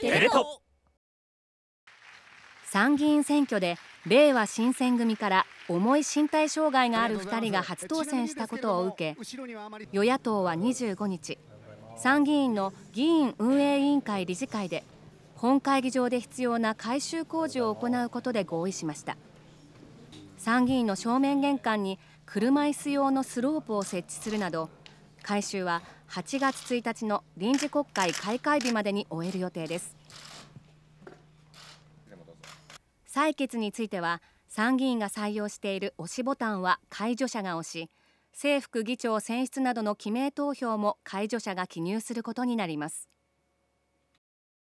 テレ東参議院選挙で令和新選組から重い身体障害がある2人が初当選したことを受け与野党は25日参議院の議員運営委員会理事会で本会議場で必要な改修工事を行うことで合意しました参議院の正面玄関に車椅子用のスロープを設置するなど改修は8月1日の臨時国会開会日までに終える予定です採決については参議院が採用している押しボタンは解除者が押し府副議長選出などの記名投票も解除者が記入することになります